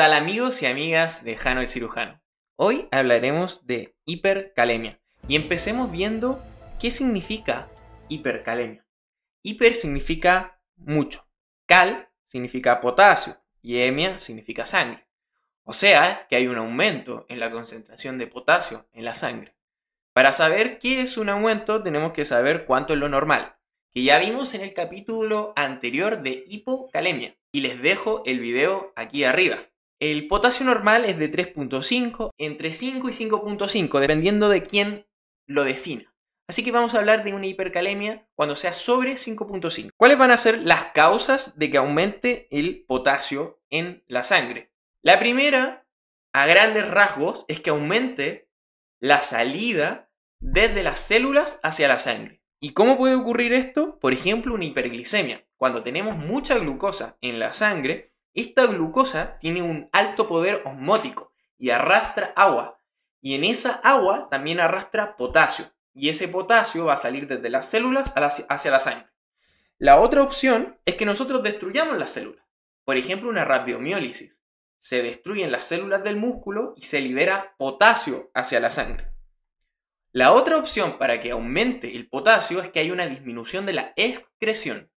¡Hola amigos y amigas de Jano el Cirujano? Hoy hablaremos de hipercalemia y empecemos viendo qué significa hipercalemia. Hiper significa mucho, cal significa potasio y hemia significa sangre. O sea que hay un aumento en la concentración de potasio en la sangre. Para saber qué es un aumento tenemos que saber cuánto es lo normal, que ya vimos en el capítulo anterior de hipocalemia y les dejo el video aquí arriba. El potasio normal es de 3.5, entre 5 y 5.5, dependiendo de quién lo defina. Así que vamos a hablar de una hipercalemia cuando sea sobre 5.5. ¿Cuáles van a ser las causas de que aumente el potasio en la sangre? La primera, a grandes rasgos, es que aumente la salida desde las células hacia la sangre. ¿Y cómo puede ocurrir esto? Por ejemplo, una hiperglicemia. Cuando tenemos mucha glucosa en la sangre, esta glucosa tiene un alto poder osmótico y arrastra agua. Y en esa agua también arrastra potasio. Y ese potasio va a salir desde las células hacia la sangre. La otra opción es que nosotros destruyamos las células. Por ejemplo, una radiomiólisis. Se destruyen las células del músculo y se libera potasio hacia la sangre. La otra opción para que aumente el potasio es que hay una disminución de la excreción,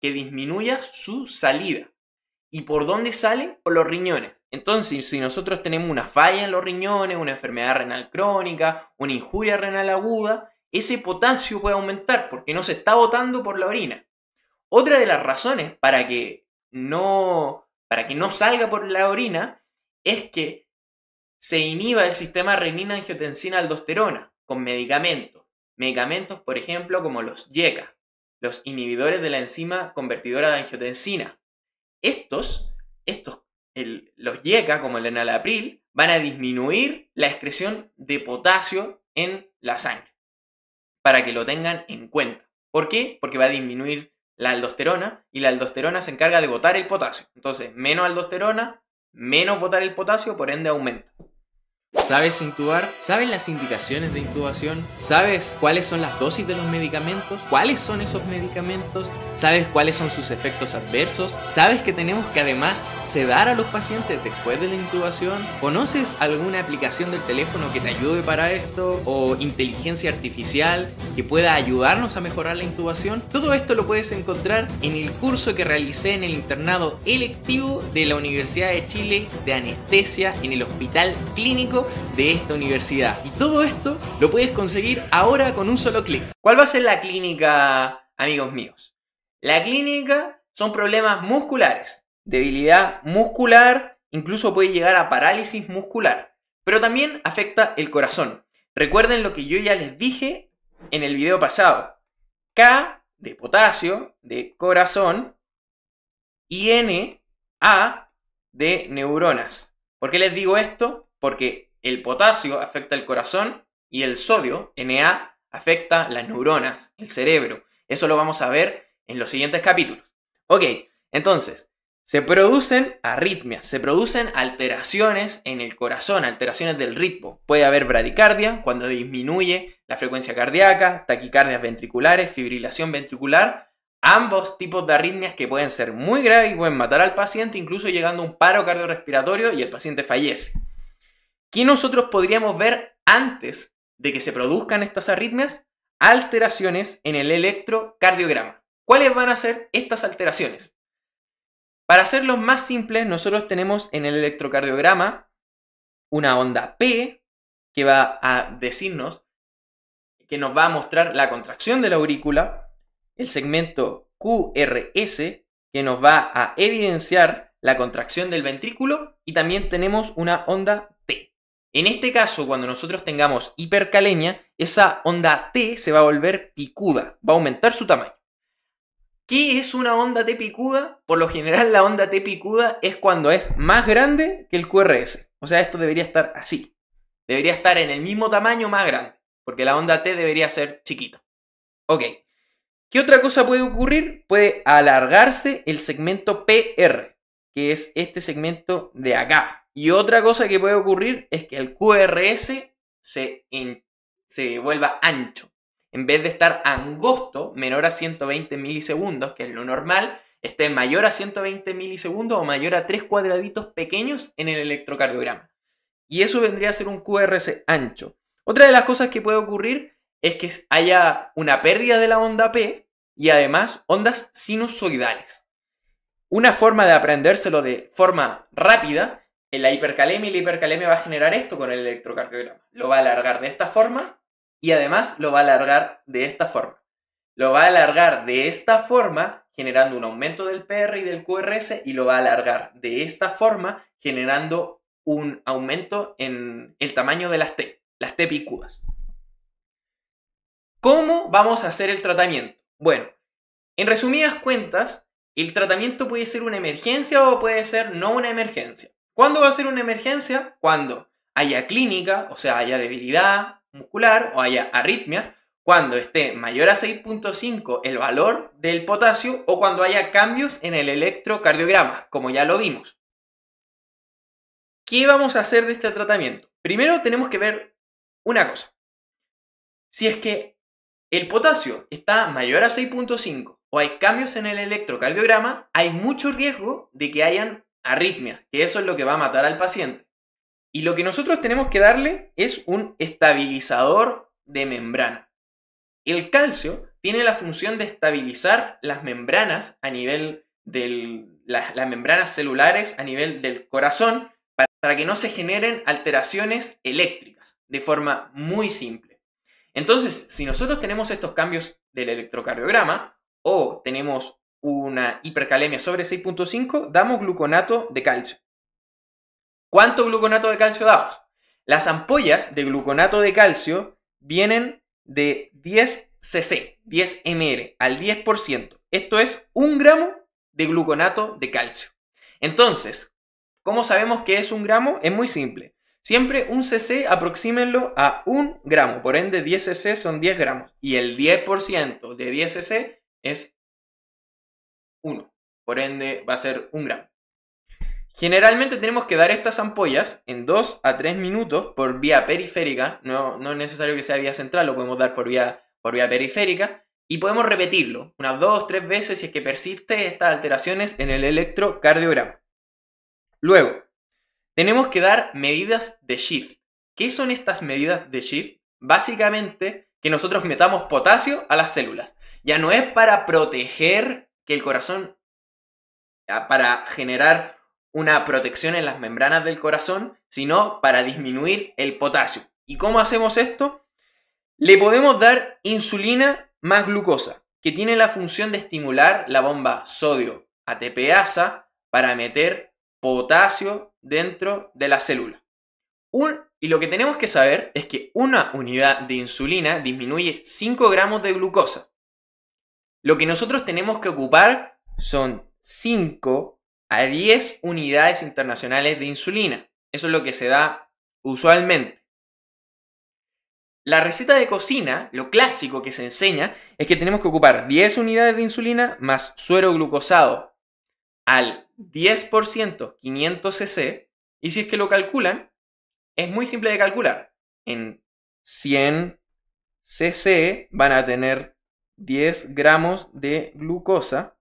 que disminuya su salida. ¿Y por dónde sale? Por los riñones. Entonces, si nosotros tenemos una falla en los riñones, una enfermedad renal crónica, una injuria renal aguda, ese potasio puede aumentar porque no se está botando por la orina. Otra de las razones para que no, para que no salga por la orina es que se inhiba el sistema renina-angiotensina-aldosterona con medicamentos. Medicamentos, por ejemplo, como los YECA, los inhibidores de la enzima convertidora de angiotensina, estos, estos los yecas como el enalapril, van a disminuir la excreción de potasio en la sangre. Para que lo tengan en cuenta. ¿Por qué? Porque va a disminuir la aldosterona y la aldosterona se encarga de botar el potasio. Entonces, menos aldosterona, menos botar el potasio, por ende aumenta. ¿Sabes intubar? ¿Sabes las indicaciones de intubación? ¿Sabes cuáles son las dosis de los medicamentos? ¿Cuáles son esos medicamentos? ¿Sabes cuáles son sus efectos adversos? ¿Sabes que tenemos que además sedar a los pacientes después de la intubación? ¿Conoces alguna aplicación del teléfono que te ayude para esto? ¿O inteligencia artificial que pueda ayudarnos a mejorar la intubación? Todo esto lo puedes encontrar en el curso que realicé en el internado electivo de la Universidad de Chile de Anestesia en el Hospital Clínico de esta universidad. Y todo esto lo puedes conseguir ahora con un solo clic. ¿Cuál va a ser la clínica, amigos míos? La clínica son problemas musculares, debilidad muscular, incluso puede llegar a parálisis muscular, pero también afecta el corazón. Recuerden lo que yo ya les dije en el video pasado. K de potasio, de corazón, y N, A de neuronas. ¿Por qué les digo esto? Porque el potasio afecta el corazón y el sodio, Na, afecta las neuronas, el cerebro. Eso lo vamos a ver en los siguientes capítulos. Ok, entonces, se producen arritmias, se producen alteraciones en el corazón, alteraciones del ritmo. Puede haber bradicardia cuando disminuye la frecuencia cardíaca, taquicardias ventriculares, fibrilación ventricular, ambos tipos de arritmias que pueden ser muy graves y pueden matar al paciente, incluso llegando a un paro cardiorrespiratorio y el paciente fallece. ¿Qué nosotros podríamos ver antes de que se produzcan estas arritmias? Alteraciones en el electrocardiograma. ¿Cuáles van a ser estas alteraciones? Para hacerlo más simple, nosotros tenemos en el electrocardiograma una onda P que va a decirnos, que nos va a mostrar la contracción de la aurícula, el segmento QRS que nos va a evidenciar la contracción del ventrículo y también tenemos una onda en este caso, cuando nosotros tengamos hipercalemia, esa onda T se va a volver picuda, va a aumentar su tamaño. ¿Qué es una onda T picuda? Por lo general la onda T picuda es cuando es más grande que el QRS. O sea, esto debería estar así. Debería estar en el mismo tamaño más grande, porque la onda T debería ser chiquita. Ok. ¿Qué otra cosa puede ocurrir? Puede alargarse el segmento PR, que es este segmento de acá, y otra cosa que puede ocurrir es que el QRS se, se vuelva ancho. En vez de estar angosto, menor a 120 milisegundos, que es lo normal, esté mayor a 120 milisegundos o mayor a tres cuadraditos pequeños en el electrocardiograma. Y eso vendría a ser un QRS ancho. Otra de las cosas que puede ocurrir es que haya una pérdida de la onda P y además ondas sinusoidales. Una forma de aprendérselo de forma rápida eh, la hipercalemia y la hipercalemia va a generar esto con el electrocardiograma. Lo va a alargar de esta forma y además lo va a alargar de esta forma. Lo va a alargar de esta forma generando un aumento del PR y del QRS y lo va a alargar de esta forma generando un aumento en el tamaño de las T, las T picudas. ¿Cómo vamos a hacer el tratamiento? Bueno, en resumidas cuentas, el tratamiento puede ser una emergencia o puede ser no una emergencia. ¿Cuándo va a ser una emergencia? Cuando haya clínica, o sea, haya debilidad muscular o haya arritmias, cuando esté mayor a 6.5 el valor del potasio o cuando haya cambios en el electrocardiograma, como ya lo vimos. ¿Qué vamos a hacer de este tratamiento? Primero tenemos que ver una cosa. Si es que el potasio está mayor a 6.5 o hay cambios en el electrocardiograma, hay mucho riesgo de que hayan arritmia, que eso es lo que va a matar al paciente. Y lo que nosotros tenemos que darle es un estabilizador de membrana. El calcio tiene la función de estabilizar las membranas a nivel de las, membranas celulares a nivel del corazón para que no se generen alteraciones eléctricas de forma muy simple. Entonces, si nosotros tenemos estos cambios del electrocardiograma o tenemos una hipercalemia sobre 6.5, damos gluconato de calcio. ¿Cuánto gluconato de calcio damos? Las ampollas de gluconato de calcio vienen de 10 cc, 10 ml, al 10%. Esto es un gramo de gluconato de calcio. Entonces, ¿cómo sabemos que es un gramo? Es muy simple. Siempre un cc aproxímenlo a un gramo, por ende 10 cc son 10 gramos y el 10% de 10 cc es 1. Por ende, va a ser un gramo. Generalmente tenemos que dar estas ampollas en 2 a 3 minutos por vía periférica. No, es necesario que sea vía central, lo podemos dar por vía, por vía periférica. Y podemos repetirlo unas 2 o 3 veces si es que persiste estas alteraciones en el electrocardiograma. Luego, tenemos que dar medidas de shift. ¿Qué son estas medidas de shift? Básicamente que nosotros metamos potasio a las células. Ya no es para proteger el corazón, ah, para generar una protección en las membranas del corazón, sino para disminuir el potasio. ¿Y cómo hacemos esto? Le podemos dar insulina más glucosa, que tiene la función de estimular la bomba sodio ATPasa para meter potasio dentro de la célula. y lo que tenemos que saber es que una unidad de insulina disminuye 5 gramos de glucosa. Lo que nosotros tenemos que ocupar son 5 a 10 unidades internacionales de insulina. Eso es lo que se da usualmente. La receta de cocina, lo clásico que se enseña, es que tenemos que ocupar 10 unidades de insulina más suero glucosado al 10%, 500 cc, y si es que lo calculan, es muy simple de calcular. En 100 cc van a tener 10 gramos de glucosa.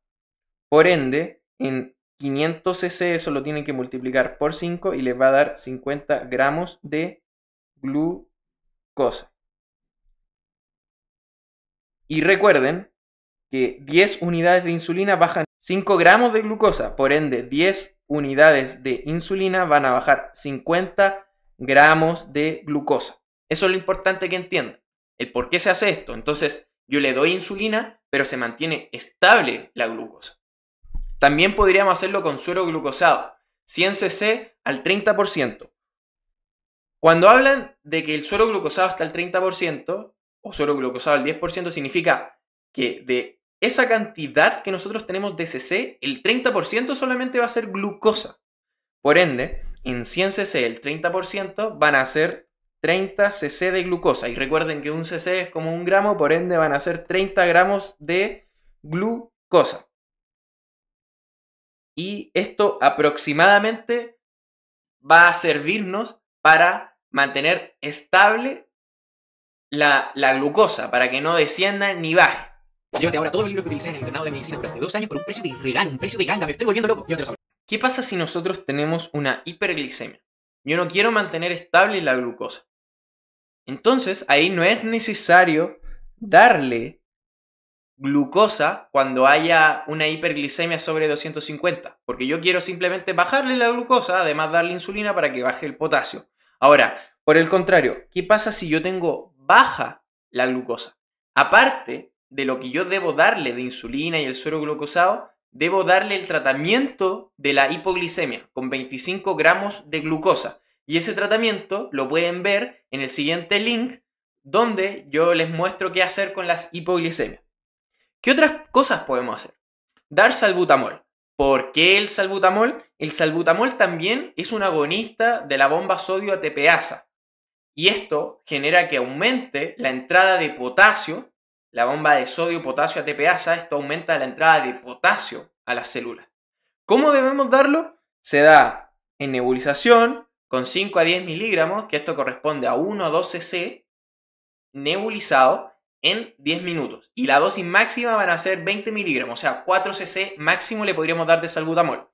Por ende, en 500 cc eso lo tienen que multiplicar por 5 y les va a dar 50 gramos de glucosa. Y recuerden que 10 unidades de insulina bajan 5 gramos de glucosa, por ende 10 unidades de insulina van a bajar 50 gramos de glucosa. Eso es lo importante que entiendan, el por qué se hace esto. Entonces, yo le doy insulina, pero se mantiene estable la glucosa. También podríamos hacerlo con suero glucosado, 100 cc al 30%. Cuando hablan de que el suero glucosado está al 30% o suero glucosado al 10%, significa que de esa cantidad que nosotros tenemos de cc, el 30% solamente va a ser glucosa. Por ende, en 100 cc el 30% van a ser 30 cc de glucosa. Y recuerden que un cc es como un gramo, por ende van a ser 30 gramos de glucosa. Y esto aproximadamente va a servirnos para mantener estable la, glucosa, para que no descienda ni baje. Llévate ahora todos los libros que utilicé en el canal de medicina durante dos años por un precio de regalo, un precio de ganga, me estoy volviendo loco. ¿Qué pasa si nosotros tenemos una hiperglicemia? Yo no quiero mantener estable la glucosa. Entonces ahí no es necesario darle glucosa cuando haya una hiperglicemia sobre 250, porque yo quiero simplemente bajarle la glucosa, además darle insulina para que baje el potasio. Ahora, por el contrario, ¿qué pasa si yo tengo baja la glucosa? Aparte de lo que yo debo darle de insulina y el suero glucosado, debo darle el tratamiento de la hipoglicemia con 25 gramos de glucosa. Y ese tratamiento lo pueden ver en el siguiente link donde yo les muestro qué hacer con las hipoglicemias. ¿Qué otras cosas podemos hacer? Dar salbutamol. ¿Por qué el salbutamol? El salbutamol también es un agonista de la bomba sodio ATPasa. Y esto genera que aumente la entrada de potasio, la bomba de sodio, potasio, ATPasa, esto aumenta la entrada de potasio a las células. ¿Cómo debemos darlo? Se da en nebulización, con 5 a 10 miligramos, que esto corresponde a 1 o 2 cc nebulizado en 10 minutos. Y la dosis máxima van a ser 20 miligramos, o sea, 4 cc máximo le podríamos dar de salbutamol.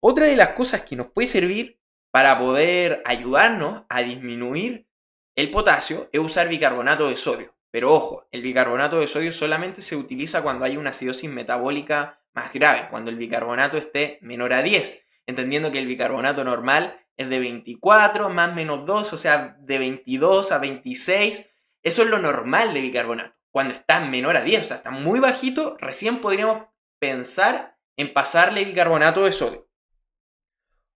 Otra de las cosas que nos puede servir para poder ayudarnos a disminuir el potasio es usar bicarbonato de sodio. Pero ojo, el bicarbonato de sodio solamente se utiliza cuando hay una acidosis metabólica más grave, cuando el bicarbonato esté menor a 10, entendiendo que el bicarbonato normal es de 24, más menos 2, o sea, de 22 a 26. Eso es lo normal de bicarbonato. Cuando está menor a 10, o sea, está muy bajito, recién podríamos pensar en pasarle bicarbonato de sodio.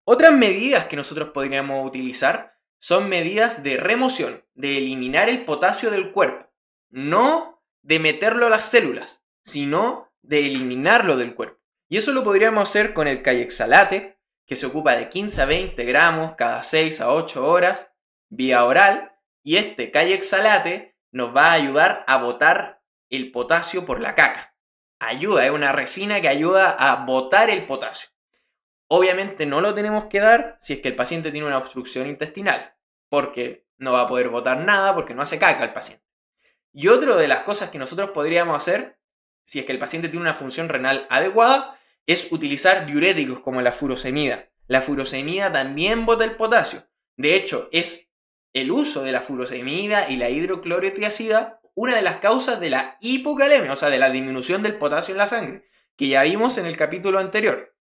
Otras medidas que nosotros podríamos utilizar son medidas de remoción, de eliminar el potasio del cuerpo, no de meterlo a las células, sino de eliminarlo del cuerpo. Y eso lo podríamos hacer con el cayexalate, que se ocupa de 15 a 20 gramos cada 6 a 8 horas vía oral y este exalate nos va a ayudar a botar el potasio por la caca. Ayuda, es una resina que ayuda a botar el potasio. Obviamente no lo tenemos que dar si es que el paciente tiene una obstrucción intestinal, porque no va a poder botar nada porque no hace caca el paciente. Y otra de las cosas que nosotros podríamos hacer, si es que el paciente tiene una función renal adecuada, es utilizar diuréticos como la furosemida. La furosemida también bota el potasio. De hecho, es el uso de la furosemida y la hidroclorotiazida una de las causas de la hipocalemia, o sea, de la disminución del potasio en la sangre, que ya vimos en el capítulo anterior.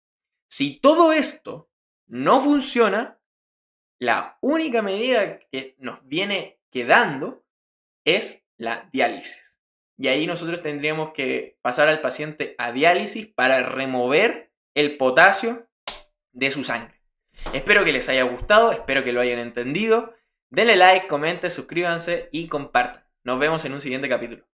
Si todo esto no funciona, la única medida que nos viene quedando es la diálisis. Y ahí nosotros tendríamos que pasar al paciente a diálisis para remover el potasio de su sangre. Espero que les haya gustado, espero que lo hayan entendido. Denle like, comenten, suscríbanse y compartan. Nos vemos en un siguiente capítulo.